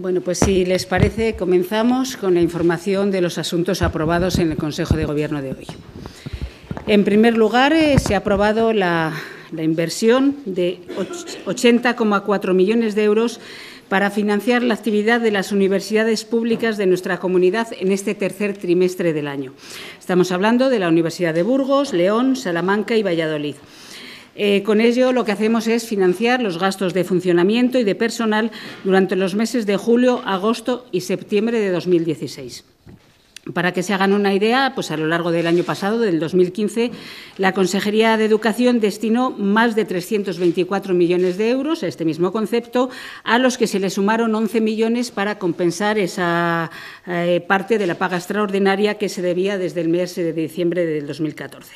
Bueno, pues si les parece, comenzamos con la información de los asuntos aprobados en el Consejo de Gobierno de hoy. En primer lugar, eh, se ha aprobado la, la inversión de 80,4 millones de euros para financiar la actividad de las universidades públicas de nuestra comunidad en este tercer trimestre del año. Estamos hablando de la Universidad de Burgos, León, Salamanca y Valladolid. Eh, con ello, lo que hacemos es financiar los gastos de funcionamiento y de personal durante los meses de julio, agosto y septiembre de 2016. Para que se hagan una idea, pues a lo largo del año pasado, del 2015, la Consejería de Educación destinó más de 324 millones de euros a este mismo concepto, a los que se le sumaron 11 millones para compensar esa eh, parte de la paga extraordinaria que se debía desde el mes de diciembre del 2014.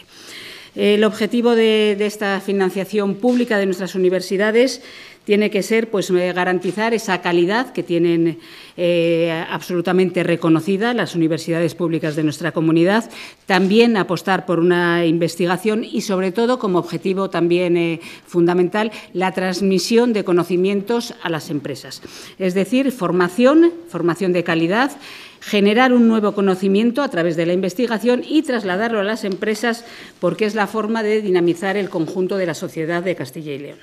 El objetivo de, esta financiación pública de nuestras universidades tiene que ser pues, eh, garantizar esa calidad que tienen eh, absolutamente reconocida las universidades públicas de nuestra comunidad, también apostar por una investigación y, sobre todo, como objetivo también eh, fundamental, la transmisión de conocimientos a las empresas. Es decir, formación, formación de calidad generar un nuevo conocimiento a través de la investigación y trasladarlo a las empresas porque es la forma de dinamizar el conjunto de la sociedad de Castilla y León.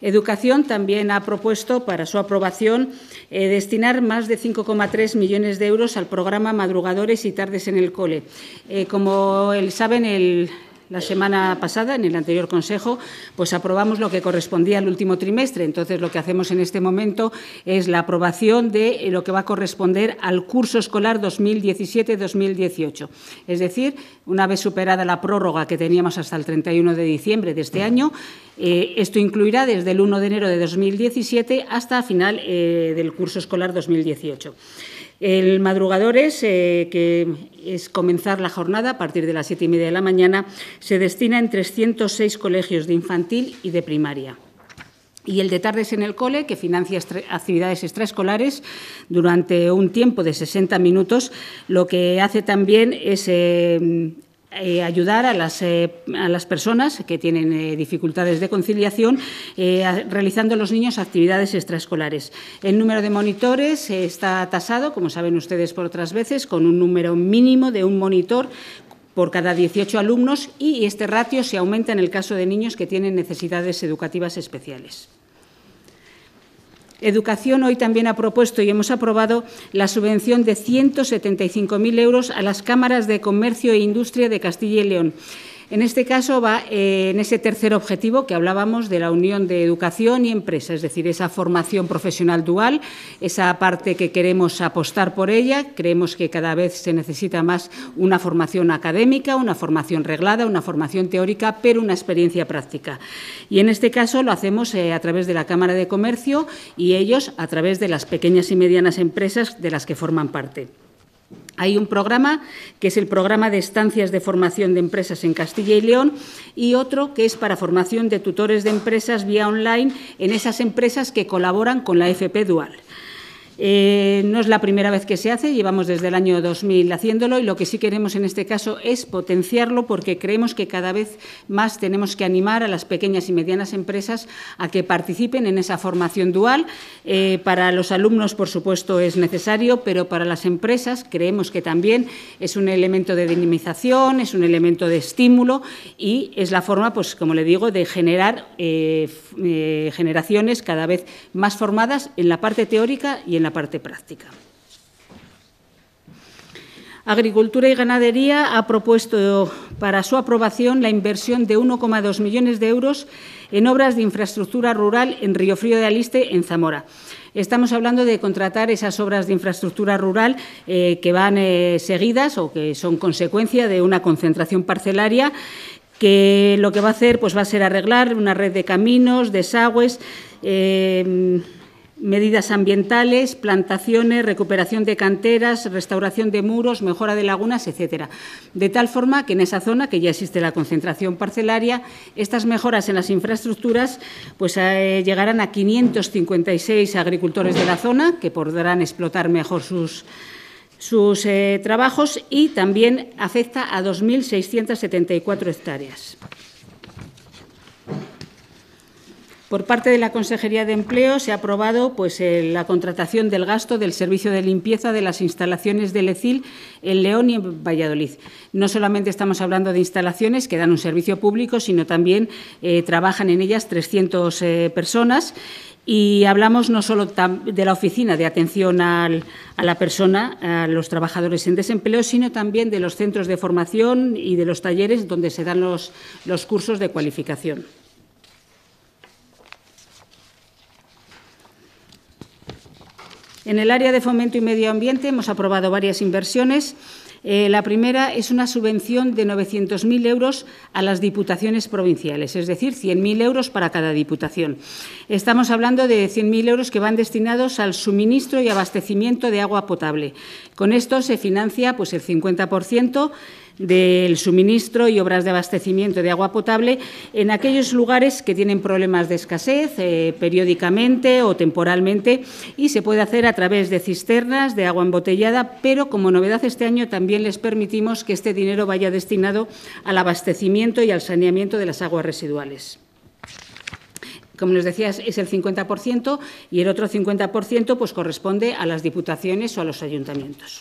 Educación también ha propuesto para su aprobación eh, destinar más de 5,3 millones de euros al programa Madrugadores y Tardes en el Cole. Eh, como el, saben, la semana pasada, en el anterior Consejo, pues aprobamos lo que correspondía al último trimestre. Entonces, lo que hacemos en este momento es la aprobación de eh, lo que va a corresponder al curso escolar 2017-2018. Es decir, una vez superada la prórroga que teníamos hasta el 31 de diciembre de este año, eh, esto incluirá desde el 1 de enero de 2017 hasta final eh, del curso escolar 2018. El madrugador es, eh, que es comenzar la jornada a partir de las siete y media de la mañana, se destina en 306 colegios de infantil y de primaria y el de tardes en el cole, que financia actividades extraescolares durante un tiempo de 60 minutos, lo que hace también es eh, ayudar eh, a las, personas que tienen eh, dificultades de conciliación a, realizando los niños actividades extraescolares. El número de monitores está tasado, como saben ustedes por otras veces, con un número mínimo de un monitor por cada 18 alumnos y este ratio se aumenta en el caso de niños que tienen necesidades educativas especiales. Educación hoy también ha propuesto y hemos aprobado la subvención de 175.000 euros a las cámaras de comercio e industria de Castilla y León. En este caso va eh, en ese tercer objetivo que hablábamos de la unión de educación y empresa, es decir, esa formación profesional dual, esa parte que queremos apostar por ella. Creemos que cada vez se necesita más una formación académica, una formación reglada, una formación teórica, pero una experiencia práctica. Y en este caso lo hacemos eh, a través de la Cámara de Comercio y ellos a través de las pequeñas y medianas empresas de las que forman parte. Hay un programa que es el programa de estancias de formación de empresas en Castilla y León y otro que es para formación de tutores de empresas vía online en esas empresas que colaboran con la FP Dual. Eh, no es la primera vez que se hace, llevamos desde el año 2000 haciéndolo y lo que sí queremos en este caso es potenciarlo porque creemos que cada vez más tenemos que animar a las pequeñas y medianas empresas a que participen en esa formación dual. Eh, para los alumnos, por supuesto, es necesario, pero para las empresas creemos que también es un elemento de dinamización, es un elemento de estímulo y es la forma, pues como le digo, de generar eh, generaciones cada vez más formadas en la parte teórica y en la parte práctica. Agricultura y Ganadería ha propuesto para su aprobación la inversión de 1,2 millones de euros en obras de infraestructura rural en Río Frío de Aliste, en Zamora. Estamos hablando de contratar esas obras de infraestructura rural eh, que van eh, seguidas o que son consecuencia de una concentración parcelaria que lo que va a hacer pues, va a ser arreglar una red de caminos, desagües. Eh, medidas ambientales, plantaciones, recuperación de canteras, restauración de muros, mejora de lagunas, etcétera. De tal forma que en esa zona, que ya existe la concentración parcelaria, estas mejoras en las infraestructuras pues, eh, llegarán a 556 agricultores de la zona, que podrán explotar mejor sus, sus eh, trabajos y también afecta a 2.674 hectáreas. Por parte de la Consejería de Empleo se ha aprobado pues, eh, la contratación del gasto del servicio de limpieza de las instalaciones del ECIL en León y en Valladolid. No solamente estamos hablando de instalaciones que dan un servicio público, sino también eh, trabajan en ellas 300 eh, personas. Y hablamos no solo de la oficina de atención a la persona, a los trabajadores en desempleo, sino también de los centros de formación y de los talleres donde se dan los cursos de cualificación. En el área de fomento y medio ambiente hemos aprobado varias inversiones. Eh, la primera es una subvención de 900.000 euros a las diputaciones provinciales, es decir, 100.000 euros para cada diputación. Estamos hablando de 100.000 euros que van destinados al suministro y abastecimiento de agua potable. Con esto se financia pues, el 50% del suministro y obras de abastecimiento de agua potable en aquellos lugares que tienen problemas de escasez eh, periódicamente o temporalmente y se puede hacer a través de cisternas de agua embotellada, pero como novedad este año también les permitimos que este dinero vaya destinado al abastecimiento y al saneamiento de las aguas residuales como les decía, es el 50% y el otro 50% pues, corresponde a las diputaciones o a los ayuntamientos.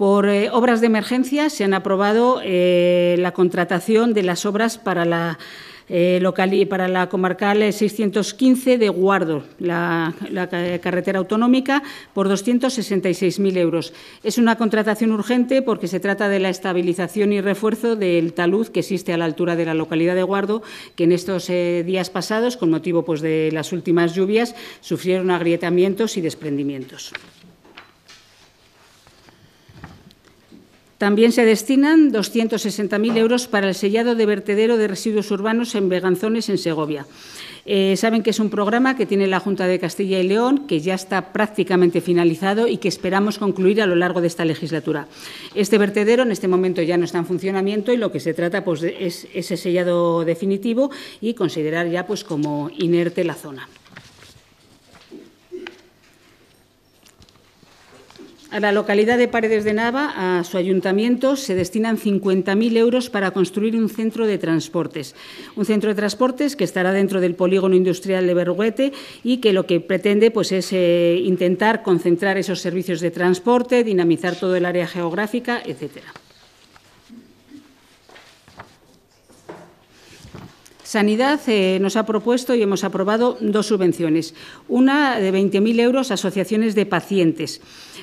Por eh, obras de emergencia se han aprobado eh, la contratación de las obras para la, eh, para la comarcal 615 de Guardo, la, carretera autonómica, por 266.000 euros. Es una contratación urgente porque se trata de la estabilización y refuerzo del talud que existe a la altura de la localidad de Guardo, que en estos días pasados, con motivo pues, de las últimas lluvias, sufrieron agrietamientos y desprendimientos. También se destinan 260.000 euros para el sellado de vertedero de residuos urbanos en Beganzones, en Segovia. Eh, saben que es un programa que tiene la Junta de Castilla y León, que ya está prácticamente finalizado y que esperamos concluir a lo largo de esta legislatura. Este vertedero en este momento ya no está en funcionamiento y lo que se trata pues, es ese sellado definitivo y considerar ya pues, como inerte la zona. A la localidad de Paredes de Nava, a su ayuntamiento, se destinan 50.000 euros para construir un centro de transportes. Un centro de transportes que estará dentro del polígono industrial de Berruguete y que lo que pretende pues, es eh, intentar concentrar esos servicios de transporte, dinamizar todo el área geográfica, etc. Sanidad eh, nos ha propuesto y hemos aprobado dos subvenciones. Una de 20.000 euros a asociaciones de pacientes.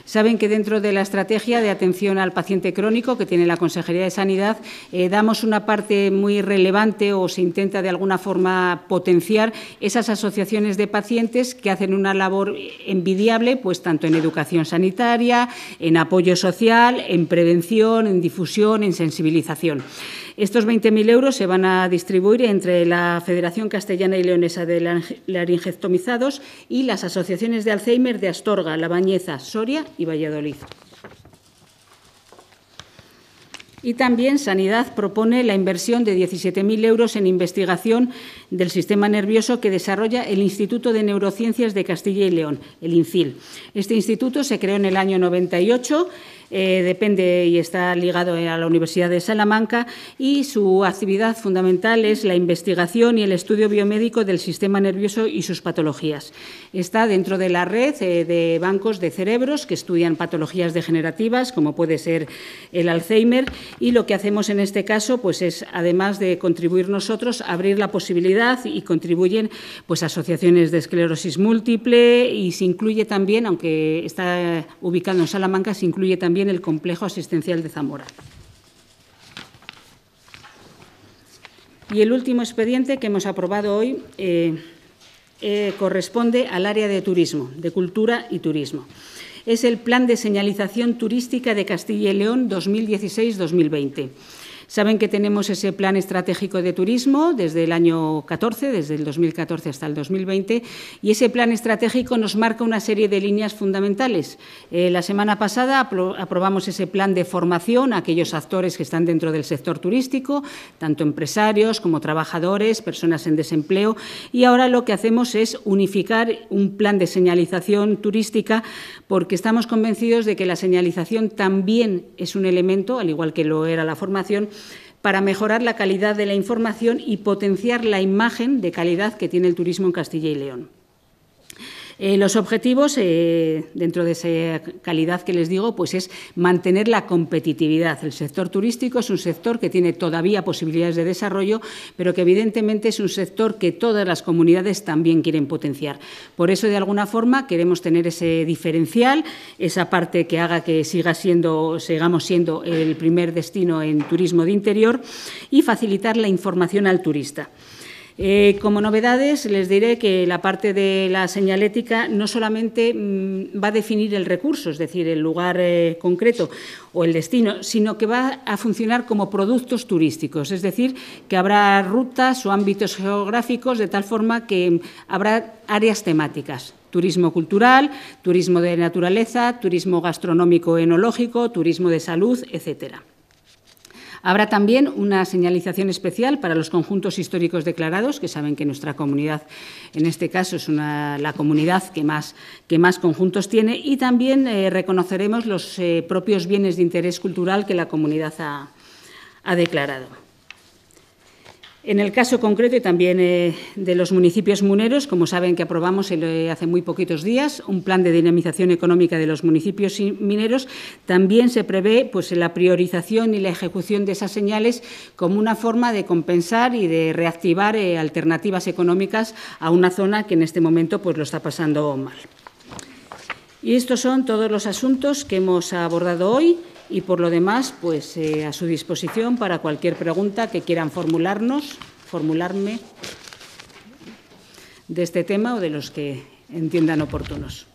Saben que dentro de la estrategia de atención al paciente crónico que tiene la Consejería de Sanidad, eh, damos una parte muy relevante o se intenta de alguna forma potenciar esas asociaciones de pacientes que hacen una labor envidiable, pues tanto en educación sanitaria, en apoyo social, en prevención, en difusión, en sensibilización. Estos 20.000 euros se van a distribuir entre la Federación Castellana y Leonesa de Laringectomizados y las asociaciones de Alzheimer de Astorga, La Bañeza, Soria y Valladolid. Y también Sanidad propone la inversión de 17.000 euros en investigación del sistema nervioso que desarrolla el Instituto de Neurociencias de Castilla y León, el INCIL. Este instituto se creó en el año 98 eh, depende y está ligado a la Universidad de Salamanca y su actividad fundamental es la investigación y el estudio biomédico del sistema nervioso y sus patologías. Está dentro de la red eh, de bancos de cerebros que estudian patologías degenerativas, como puede ser el Alzheimer, y lo que hacemos en este caso pues, es, además de contribuir nosotros, abrir la posibilidad y contribuyen pues, asociaciones de esclerosis múltiple y se incluye también, aunque está ubicado en Salamanca, se incluye también el complejo asistencial de Zamora. Y el último expediente que hemos aprobado hoy eh, eh, corresponde al área de turismo, de cultura y turismo. Es el Plan de Señalización Turística de Castilla y León 2016-2020. Saben que tenemos ese plan estratégico de turismo desde el año 14, desde el 2014 hasta el 2020, y ese plan estratégico nos marca una serie de líneas fundamentales. Eh, la semana pasada aprobamos ese plan de formación a aquellos actores que están dentro del sector turístico, tanto empresarios como trabajadores, personas en desempleo, y ahora lo que hacemos es unificar un plan de señalización turística porque estamos convencidos de que la señalización también es un elemento, al igual que lo era la formación, para mejorar la calidad de la información y potenciar la imagen de calidad que tiene el turismo en Castilla y León. Eh, los objetivos, eh, dentro de esa calidad que les digo, pues es mantener la competitividad. El sector turístico es un sector que tiene todavía posibilidades de desarrollo, pero que evidentemente es un sector que todas las comunidades también quieren potenciar. Por eso, de alguna forma, queremos tener ese diferencial, esa parte que haga que siga siendo, sigamos siendo el primer destino en turismo de interior y facilitar la información al turista. Eh, como novedades, les diré que la parte de la señalética no solamente mm, va a definir el recurso, es decir, el lugar eh, concreto o el destino, sino que va a funcionar como productos turísticos, es decir, que habrá rutas o ámbitos geográficos de tal forma que mm, habrá áreas temáticas turismo cultural, turismo de naturaleza, turismo gastronómico enológico, turismo de salud, etcétera. Habrá también una señalización especial para los conjuntos históricos declarados, que saben que nuestra comunidad, en este caso, es la comunidad que más, conjuntos tiene, y también eh, reconoceremos los eh, propios bienes de interés cultural que la comunidad ha declarado. En el caso concreto y también eh, de los municipios muneros, como saben que aprobamos eh, hace muy poquitos días un plan de dinamización económica de los municipios mineros, también se prevé pues, la priorización y la ejecución de esas señales como una forma de compensar y de reactivar eh, alternativas económicas a una zona que en este momento pues, lo está pasando mal. Y estos son todos los asuntos que hemos abordado hoy y por lo demás, pues eh, a su disposición para cualquier pregunta que quieran formularnos, formularme de este tema o de los que entiendan oportunos.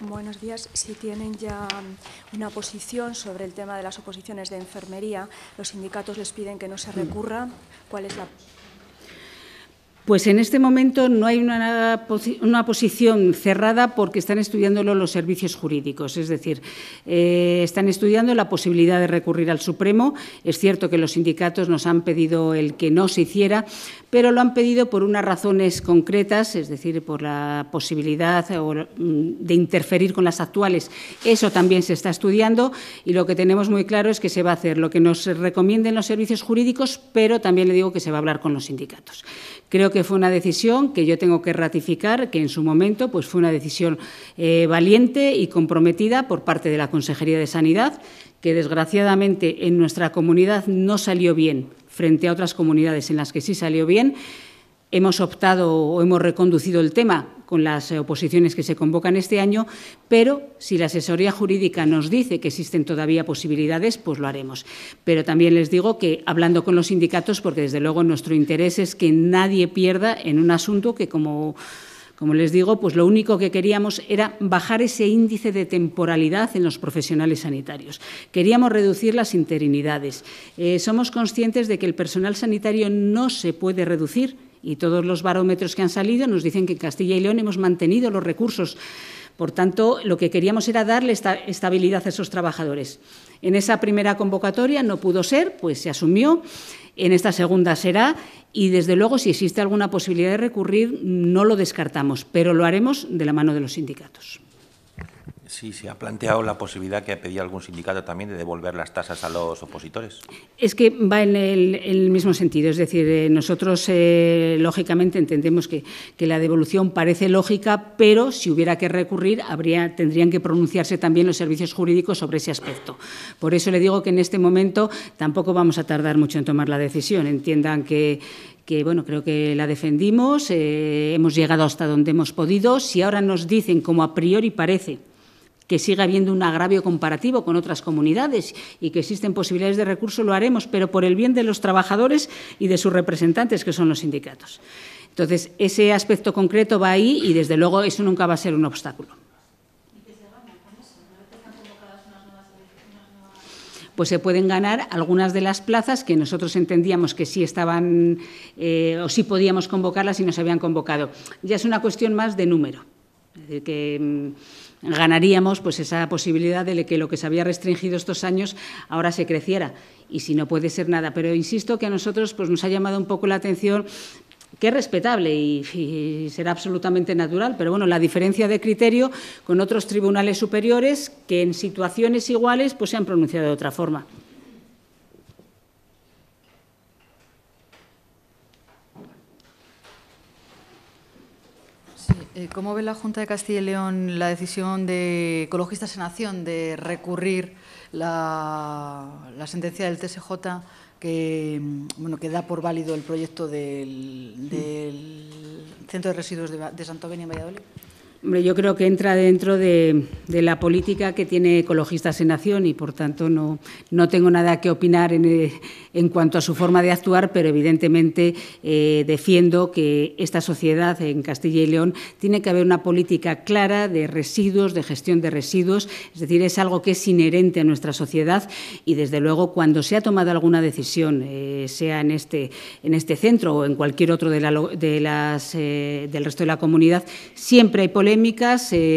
Buenos días. Si tienen ya una posición sobre el tema de las oposiciones de enfermería, los sindicatos les piden que no se mm. recurra. ¿Cuál es la pues en este momento no hay una, posición cerrada porque están estudiándolo los servicios jurídicos, es decir, eh, están estudiando la posibilidad de recurrir al Supremo. Es cierto que los sindicatos nos han pedido el que no se hiciera, pero lo han pedido por unas razones concretas, es decir, por la posibilidad mm, de interferir con las actuales. Eso también se está estudiando y lo que tenemos muy claro es que se va a hacer lo que nos recomienden los servicios jurídicos, pero también le digo que se va a hablar con los sindicatos. Creo que fue una decisión que yo tengo que ratificar, que en su momento pues, fue una decisión eh, valiente y comprometida por parte de la Consejería de Sanidad, que desgraciadamente en nuestra comunidad no salió bien frente a otras comunidades en las que sí salió bien hemos optado o hemos reconducido el tema con las eh, oposiciones que se convocan este año, pero si la asesoría jurídica nos dice que existen todavía posibilidades, pues lo haremos. Pero también les digo que hablando con los sindicatos, porque desde luego nuestro interés es que nadie pierda en un asunto que, como, les digo, pues lo único que queríamos era bajar ese índice de temporalidad en los profesionales sanitarios. Queríamos reducir las interinidades. Eh, somos conscientes de que el personal sanitario no se puede reducir y todos los barómetros que han salido nos dicen que en Castilla y León hemos mantenido los recursos. Por tanto, lo que queríamos era darle estabilidad a esos trabajadores. En esa primera convocatoria no pudo ser, pues se asumió. En esta segunda será y, desde luego, si existe alguna posibilidad de recurrir, no lo descartamos, pero lo haremos de la mano de los sindicatos. Sí, se ha planteado la posibilidad que ha pedido algún sindicato también de devolver las tasas a los opositores. Es que va en el, mismo sentido. Es decir, eh, nosotros, eh, lógicamente, entendemos que, la devolución parece lógica, pero si hubiera que recurrir, habría, tendrían que pronunciarse también los servicios jurídicos sobre ese aspecto. Por eso le digo que en este momento tampoco vamos a tardar mucho en tomar la decisión. Entiendan que, bueno, creo que la defendimos, eh, hemos llegado hasta donde hemos podido. Si ahora nos dicen, como a priori parece, que siga habiendo un agravio comparativo con otras comunidades y que existen posibilidades de recurso, lo haremos, pero por el bien de los trabajadores y de sus representantes, que son los sindicatos. Entonces, ese aspecto concreto va ahí y, desde luego, eso nunca va a ser un obstáculo. pues se pueden ganar algunas de las plazas que nosotros entendíamos que sí estaban eh, o sí podíamos convocarlas y nos habían convocado. Ya es una cuestión más de número. Es decir, que mm, ganaríamos pues esa posibilidad de que lo que se había restringido estos años ahora se creciera y si no puede ser nada pero insisto que a nosotros pues nos ha llamado un poco la atención que es respetable y, será absolutamente natural, pero bueno, la diferencia de criterio con otros tribunales superiores que en situaciones iguales pues se han pronunciado de otra forma. Eh, ¿Cómo ve la Junta de Castilla y León la decisión de Ecologistas en Acción de recurrir la, sentencia del TSJ mm, que, da por válido el proyecto del, Centro de Residuos de, Santo en Valladolid? yo creo que entra dentro de, la política que tiene Ecologistas en Acción y, por tanto, no, no tengo nada que opinar en, eh, en cuanto a su forma de actuar, pero evidentemente eh, defiendo que esta sociedad en Castilla y León tiene que haber una política clara de residuos, de gestión de residuos, es decir, es algo que es inherente a nuestra sociedad y, desde luego, cuando se ha tomado alguna decisión, eh, sea en este, en este centro o en cualquier otro de, de las, del resto de la comunidad, siempre hay polémica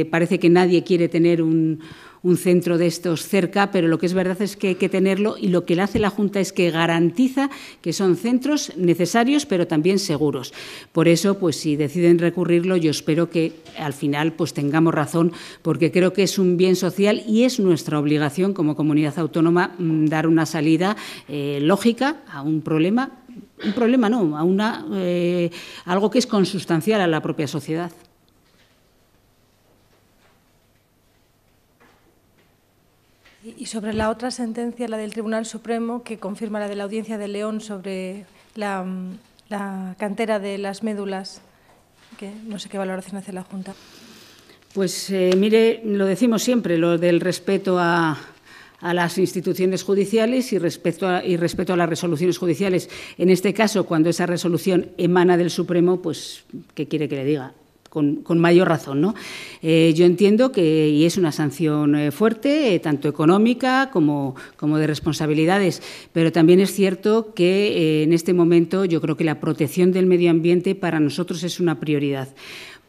parece que nadie quiere tener un, centro de estos cerca, pero lo que es verdad es que hay que tenerlo y lo que le hace la Junta es que garantiza que son centros necesarios, pero también seguros. Por eso, pues si deciden recurrirlo, yo espero que al final pues tengamos razón, porque creo que es un bien social y es nuestra obligación como comunidad autónoma mm, dar una salida eh, lógica a un problema, un problema no, a una, eh, algo que es consustancial a la propia sociedad. Y sobre la otra sentencia, la del Tribunal Supremo, que confirma la de la Audiencia de León sobre la, mm, cantera de las médulas, que no sé qué valoración hace la Junta. Pues eh, mire, lo decimos siempre, lo del respeto a, las instituciones judiciales y respeto y respeto a las resoluciones judiciales. En este caso, cuando esa resolución emana del Supremo, pues, ¿qué quiere que le diga? con, mayor razón. ¿no? Eh, yo entiendo que y es una sanción eh, fuerte, eh, tanto económica como, como, de responsabilidades, pero también es cierto que en este momento yo creo que la protección del medio ambiente para nosotros es una prioridad.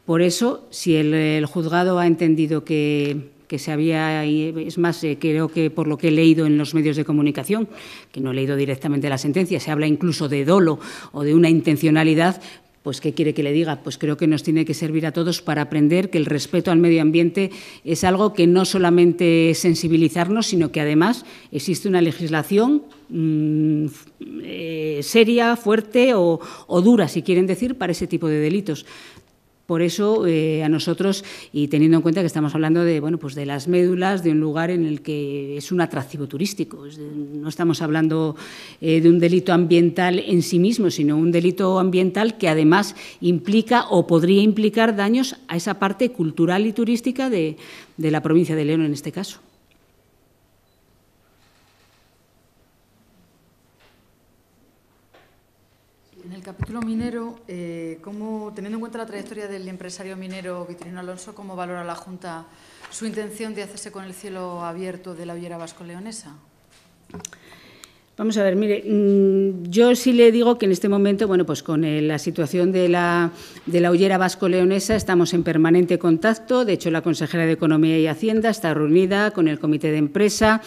Por eso, si el, juzgado ha entendido que, se había, es más, creo que por lo que he leído en los medios de comunicación, que no he leído directamente la sentencia, se habla incluso de dolo o de una intencionalidad, pues ¿qué quiere que le diga? Pues creo que nos tiene que servir a todos para aprender que el respeto al medio ambiente es algo que no solamente es sensibilizarnos, sino que además existe una legislación mm, eh, seria, fuerte o, o dura, si quieren decir, para ese tipo de delitos. Por eso, eh, a nosotros, y teniendo en cuenta que estamos hablando de, bueno, pues de las médulas, de un lugar en el que es un atractivo turístico, no estamos hablando eh, de un delito ambiental en sí mismo, sino un delito ambiental que además implica o podría implicar daños a esa parte cultural y turística de la provincia de León en este caso. el capítulo minero, eh, teniendo en cuenta la trayectoria del empresario minero Vitorino Alonso, ¿cómo valora la Junta su intención de hacerse con el cielo abierto de la Villera Vasco-Leonesa? Vamos a ver, mire, mm, yo sí le digo que en este momento, bueno, pues con eh, la situación de la, de la Vasco-Leonesa estamos en permanente contacto. De hecho, la consejera de Economía y Hacienda está reunida con el Comité de Empresa,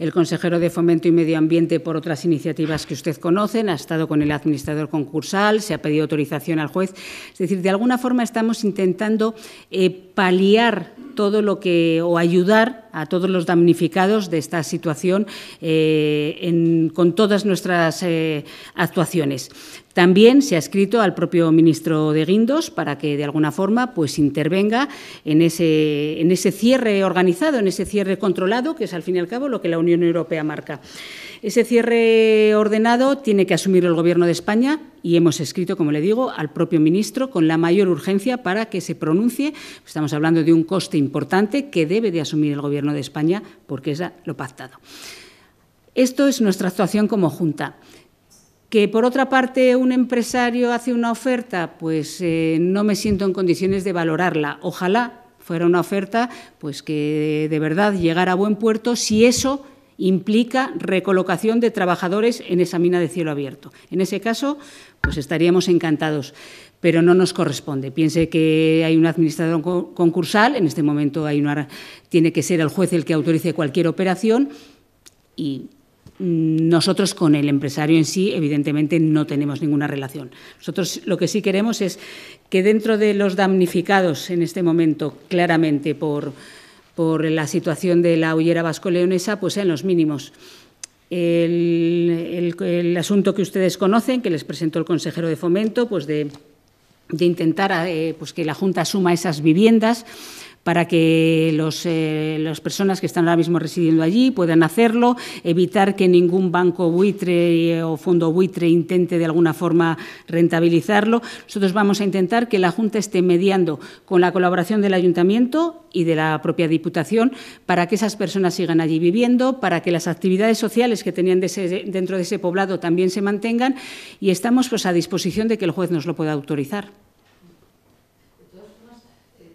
el consejero de Fomento y Medio Ambiente por otras iniciativas que usted conoce, ha estado con el administrador concursal, se ha pedido autorización al juez. Es decir, de alguna forma estamos intentando eh, paliar todo lo que o ayudar a todos los damnificados de esta situación eh, con todas nuestras eh, actuaciones. También se ha escrito al propio ministro de Guindos para que de alguna forma pues intervenga en ese, en ese cierre organizado, en ese cierre controlado, que es al fin y al cabo lo que la Unión Europea marca. Ese cierre ordenado tiene que asumir el Gobierno de España y hemos escrito, como le digo, al propio ministro con la mayor urgencia para que se pronuncie. Estamos hablando de un coste importante que debe de asumir el Gobierno de España porque es lo pactado. Esto es nuestra actuación como Junta. Que por otra parte un empresario hace una oferta, pues eh, no me siento en condiciones de valorarla. Ojalá fuera una oferta pues que de verdad llegara a buen puerto si eso implica recolocación de trabajadores en esa mina de cielo abierto. En ese caso, pues estaríamos encantados, pero no nos corresponde. Piense que hay un administrador concursal, en este momento tiene que ser el juez el que autorice cualquier operación y nosotros con el empresario en sí, evidentemente, no tenemos ninguna relación. Nosotros lo que sí queremos es que dentro de los damnificados en este momento, claramente por por la situación de la huyera vasco-leonesa pues en los mínimos. El, asunto que ustedes conocen, que les presentó el consejero de fomento, pues de, intentar eh, pues que la Junta suma esas viviendas para que eh, las personas que están ahora mismo residiendo allí puedan hacerlo, evitar que ningún banco buitre eh, o fondo buitre intente de alguna forma rentabilizarlo. Nosotros vamos a intentar que la Junta esté mediando con la colaboración del Ayuntamiento y de la propia Diputación para que esas personas sigan allí viviendo, para que las actividades sociales que tenían dentro de ese poblado también se mantengan y estamos pues, a disposición de que el juez nos lo pueda autorizar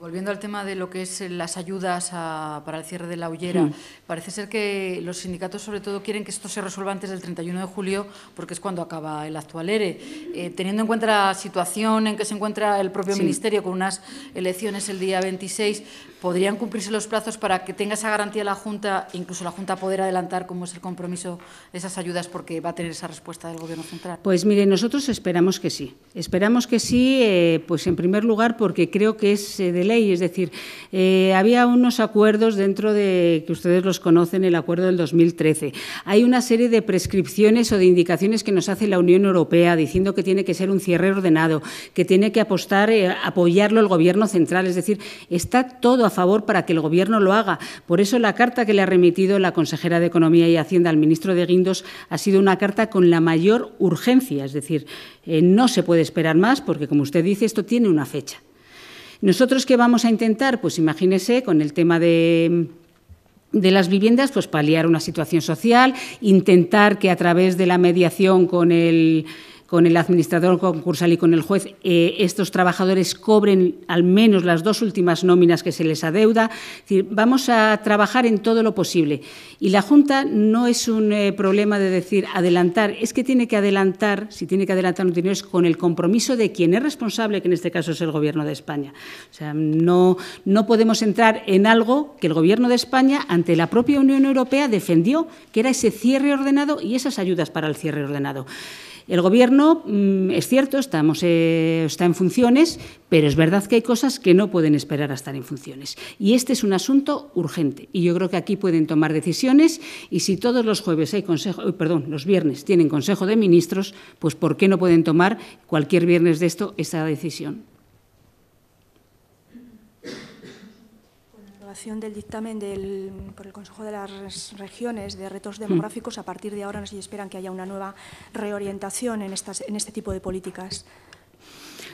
volviendo al tema de lo que es eh, las ayudas para el cierre de la hollera, hmm. parece ser que los sindicatos sobre todo quieren que esto se resuelva antes del 31 de julio, porque es cuando acaba el actual ERE. Eh, teniendo en cuenta la situación en que se encuentra el propio Ministerio con unas elecciones el día 26, podrían cumplirse los plazos para que tenga esa garantía la Junta, incluso la Junta poder adelantar como es el compromiso esas ayudas porque va a tener esa respuesta del Gobierno central? Pues mire, nosotros esperamos que sí. Esperamos que sí, eh, pues en primer lugar porque creo que es eh, de ley, es decir, eh, había unos acuerdos dentro de, que ustedes los conocen, el acuerdo del 2013. Hay una serie de prescripciones o de indicaciones que nos hace la Unión Europea diciendo que tiene que ser un cierre ordenado, que tiene que apostar, apoyarlo el Gobierno central, es decir, está todo favor para que el Gobierno lo haga. Por eso la carta que le ha remitido la consejera de Economía y Hacienda al ministro de Guindos ha sido una carta con la mayor urgencia. Es decir, eh, no se puede esperar más porque, como usted dice, esto tiene una fecha. Nosotros qué vamos a intentar, pues imagínese con el tema de de las viviendas, pues paliar una situación social, intentar que a través de la mediación con el con el administrador concursal y con el juez, eh, estos trabajadores cobren al menos las dos últimas nóminas que se les adeuda. Es vamos a trabajar en todo lo posible. Y la Junta no es un eh, problema de decir adelantar, es que tiene que adelantar, si tiene que adelantar un dinero es con el compromiso de quien es responsable, que en este caso es el Gobierno de España. O sea, no, no podemos entrar en algo que el Gobierno de España, ante la propia Unión Europea, defendió, que era ese cierre ordenado y esas ayudas para el cierre ordenado. El Gobierno, mm, es cierto, estamos, eh, está en funciones, pero es verdad que hay cosas que no pueden esperar a estar en funciones. Y este es un asunto urgente. Y yo creo que aquí pueden tomar decisiones. Y si todos los jueves hay consejo, eh, perdón, los viernes tienen Consejo de Ministros, pues ¿por qué no pueden tomar cualquier viernes de esto esa decisión? del dictamen por el Consejo de las Regiones de retos demográficos, a partir de ahora nos esperan que haya una nueva reorientación en, este tipo de políticas.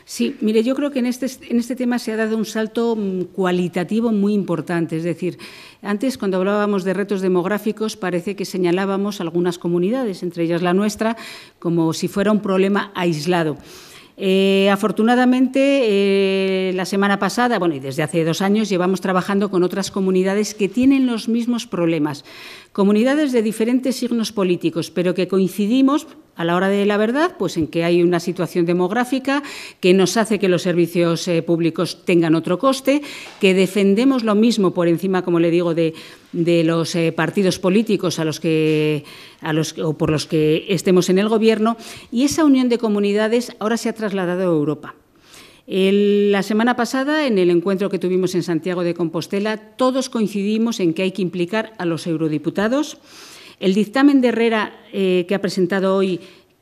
Sí, mire, yo creo que en este, este tema se ha dado un salto mm, cualitativo muy importante. Es decir, antes cuando hablábamos de retos demográficos parece que señalábamos algunas comunidades, entre ellas la nuestra, como si fuera un problema aislado. Eh, afortunadamente, eh, la semana pasada, bueno, y desde hace dos años, llevamos trabajando con otras comunidades que tienen los mismos problemas. Comunidades de diferentes signos políticos, pero que coincidimos, a la hora de la verdad, pues en que hay una situación demográfica que nos hace que los servicios eh, públicos tengan otro coste, que defendemos lo mismo por encima, como le digo, de, los eh, partidos políticos a los que, o por los que estemos en el Gobierno. Y esa unión de comunidades ahora se ha trasladado a Europa. la semana pasada, en el encuentro que tuvimos en Santiago de Compostela, todos coincidimos en que hay que implicar a los eurodiputados el dictamen de Herrera eh, que ha presentado hoy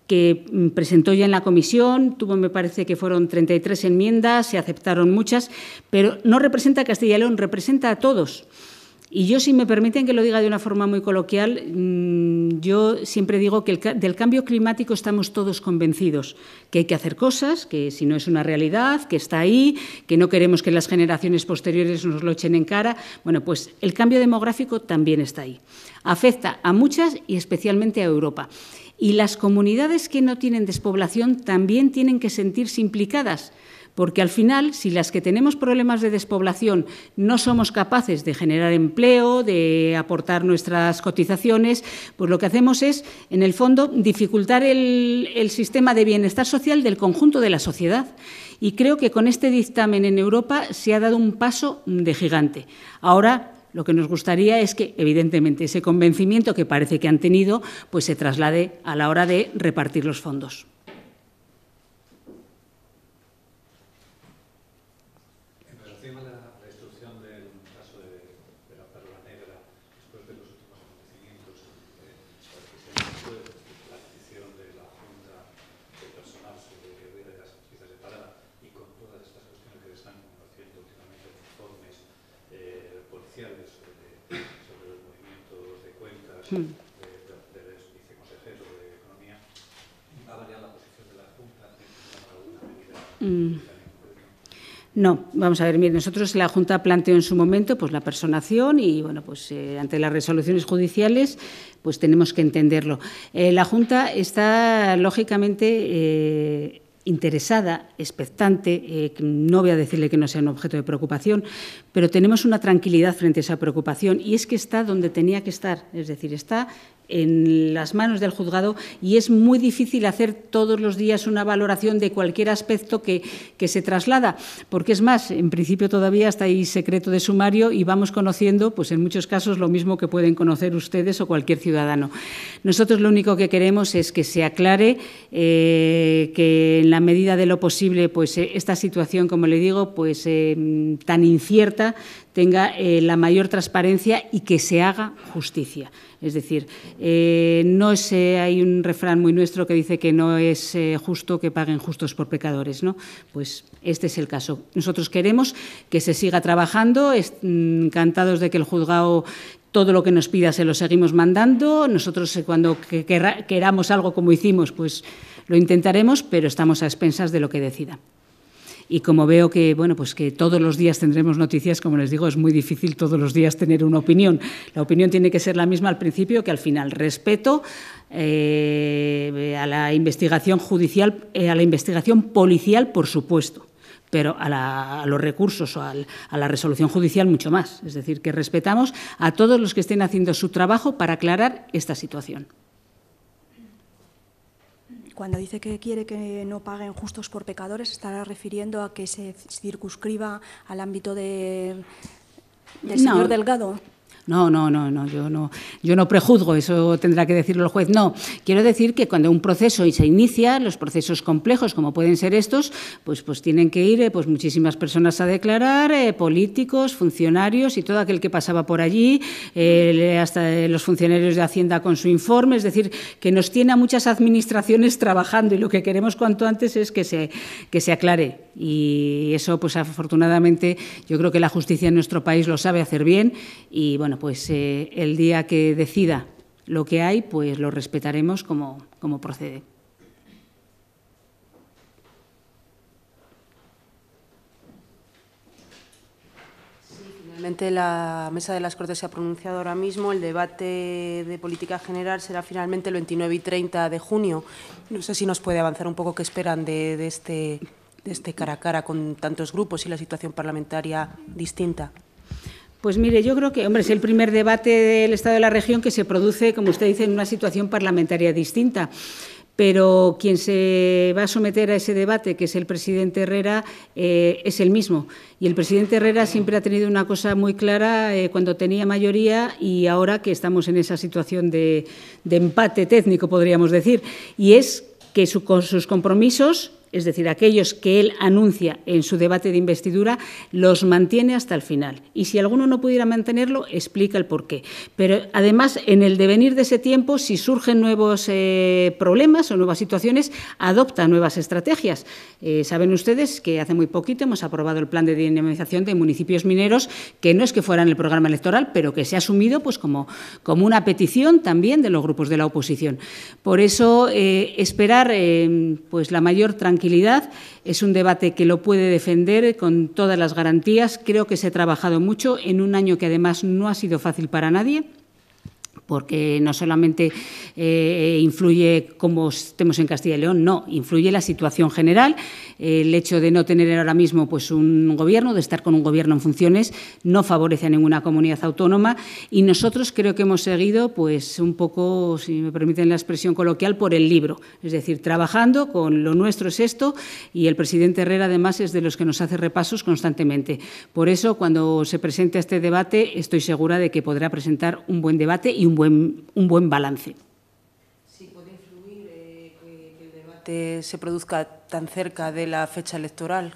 que mm, presentó ya en la comisión, tuvo, me parece que fueron 33 enmiendas, se aceptaron muchas, pero no representa a Castilla y León, representa a todos. Y yo, si me permiten que lo diga de una forma muy coloquial, mm, yo siempre digo que del cambio climático estamos todos convencidos, que hay que hacer cosas, que si no es una realidad, que está ahí, que no queremos que las generaciones posteriores nos lo echen en cara. Bueno, pues el cambio demográfico también está ahí. Afecta a muchas y especialmente a Europa. Y las comunidades que no tienen despoblación también tienen que sentirse implicadas porque al final, si las que tenemos problemas de despoblación no somos capaces de generar empleo, de aportar nuestras cotizaciones, pues lo que hacemos es, en el fondo, dificultar el, sistema de bienestar social del conjunto de la sociedad. Y creo que con este dictamen en Europa se ha dado un paso de gigante. Ahora lo que nos gustaría es que, evidentemente, ese convencimiento que parece que han tenido, pues se traslade a la hora de repartir los fondos. Hmm. Hmm. No, vamos a ver, nosotros la Junta planteó en su momento pues la personación y bueno, pues eh, ante las resoluciones judiciales pues tenemos que entenderlo. Eh, la Junta está lógicamente eh, interesada, expectante, no voy a decirle que no sea un objeto de preocupación, pero tenemos una tranquilidad frente a esa preocupación y es que está donde tenía que estar, es decir, está en las manos del juzgado y es muy difícil hacer todos los días una valoración de cualquier aspecto que, se traslada, porque es más, en principio todavía está ahí secreto de sumario y vamos conociendo, pues en muchos casos, lo mismo que pueden conocer ustedes o cualquier ciudadano. Nosotros lo único que queremos es que se aclare eh, que en la medida de lo posible, pues eh, esta situación, como le digo, pues eh, tan incierta tenga eh, la mayor transparencia y que se haga justicia. Es decir, eh, no es, eh, hay un refrán muy nuestro que dice que no es justo que paguen justos por pecadores, ¿no? Pues este es el caso. Nosotros queremos que se siga trabajando, mm, encantados de que el juzgado todo lo que nos pida se lo seguimos mandando. Nosotros cuando queramos algo como hicimos, pues lo intentaremos, pero estamos a expensas de lo que decida y como veo que bueno pues que todos los días tendremos noticias como les digo es muy difícil todos los días tener una opinión la opinión tiene que ser la misma al principio que al final respeto eh, a la investigación judicial eh, a la investigación policial por supuesto pero a, los recursos o a la resolución judicial mucho más. Es decir, que respetamos a todos los que estén haciendo su trabajo para aclarar esta situación cuando dice que quiere que no paguen justos por pecadores, estará refiriendo a que se circunscriba al ámbito de, del señor Delgado. No, no, no, no, yo no, yo no prejuzgo, eso tendrá que decirlo el juez. No, quiero decir que cuando un proceso se inicia, los procesos complejos como pueden ser estos, pues, pues tienen que ir eh, pues muchísimas personas a declarar, eh, políticos, funcionarios y todo aquel que pasaba por allí, eh, hasta los funcionarios de Hacienda con su informe, es decir, que nos tiene a muchas administraciones trabajando y lo que queremos cuanto antes es que se aclare. Y eso, pues afortunadamente, yo creo que la justicia en nuestro país lo sabe hacer bien y, bueno, pues eh, el día que decida lo que hay, pues lo respetaremos como, como procede. la mesa de las Cortes se ha pronunciado ahora mismo. El debate de política general será finalmente el 29 y 30 de junio. No sé si nos puede avanzar un poco qué esperan de, de este de este cara a cara con tantos grupos y la situación parlamentaria distinta? Pues mire, yo creo que, hombre, es el primer debate del Estado de la región que se produce, como usted dice, en una situación parlamentaria distinta. Pero quien se va a someter a ese debate, que es el presidente Herrera, eh, es el mismo. Y el presidente Herrera siempre ha tenido una cosa muy clara eh, cuando tenía mayoría y ahora que estamos en esa situación de, empate técnico, podríamos decir, y es que con sus compromisos es decir, aquellos que él anuncia en su debate de investidura, los mantiene hasta el final. Y si alguno no pudiera mantenerlo, explica el porqué. Pero además, en el devenir de ese tiempo, si surgen nuevos eh, problemas o nuevas situaciones, adopta nuevas estrategias. Eh, saben ustedes que hace muy poquito hemos aprobado el plan de dinamización de municipios mineros, que no es que fuera en el programa electoral, pero que se ha asumido pues, como, una petición también de los grupos de la oposición. Por eso, eh, esperar pues, la mayor tranquilidad es un debate que lo puede defender con todas las garantías. Creo que se ha trabajado mucho en un año que además no ha sido fácil para nadie porque no solamente eh, influye cómo estemos en Castilla y León, no, influye la situación general, el hecho de no tener ahora mismo pues, un gobierno, de estar con un gobierno en funciones, no favorece a ninguna comunidad autónoma y nosotros creo que hemos seguido pues, un poco, si me permiten la expresión coloquial, por el libro, es decir, trabajando con lo nuestro es esto y el presidente Herrera además es de los que nos hace repasos constantemente. Por eso, cuando se presente este debate, estoy segura de que podrá presentar un buen debate y un un buen, un buen balance. Sí, puede influir eh, que, el debate se produzca tan cerca de la fecha electoral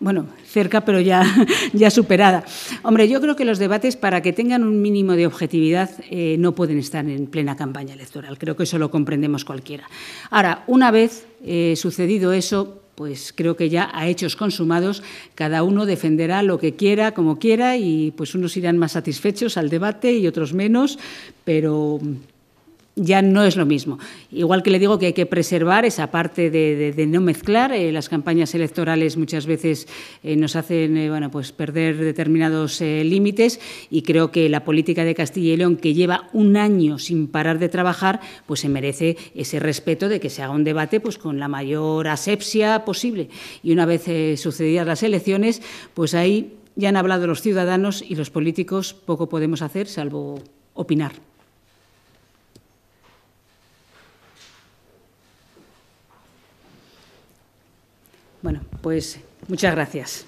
bueno, cerca pero ya, ya superada. Hombre, yo creo que los debates, para que tengan un mínimo de objetividad, eh, no pueden estar en plena campaña electoral. Creo que eso lo comprendemos cualquiera. Ahora, una vez eh, sucedido eso, pues creo que ya a hechos consumados cada uno defenderá lo que quiera, como quiera, y pues unos irán más satisfechos al debate y otros menos, pero ya no es lo mismo. Igual que le digo que hay que preservar esa parte de, no mezclar. Eh, las campañas electorales muchas veces eh, nos hacen eh, bueno, pues perder determinados límites y creo que la política de Castilla y León, que lleva un año sin parar de trabajar, pues se merece ese respeto de que se haga un debate pues, con la mayor asepsia posible. Y una vez sucedidas las elecciones, pues ahí ya han hablado los ciudadanos y los políticos poco podemos hacer salvo opinar. Bueno, pues muchas gracias.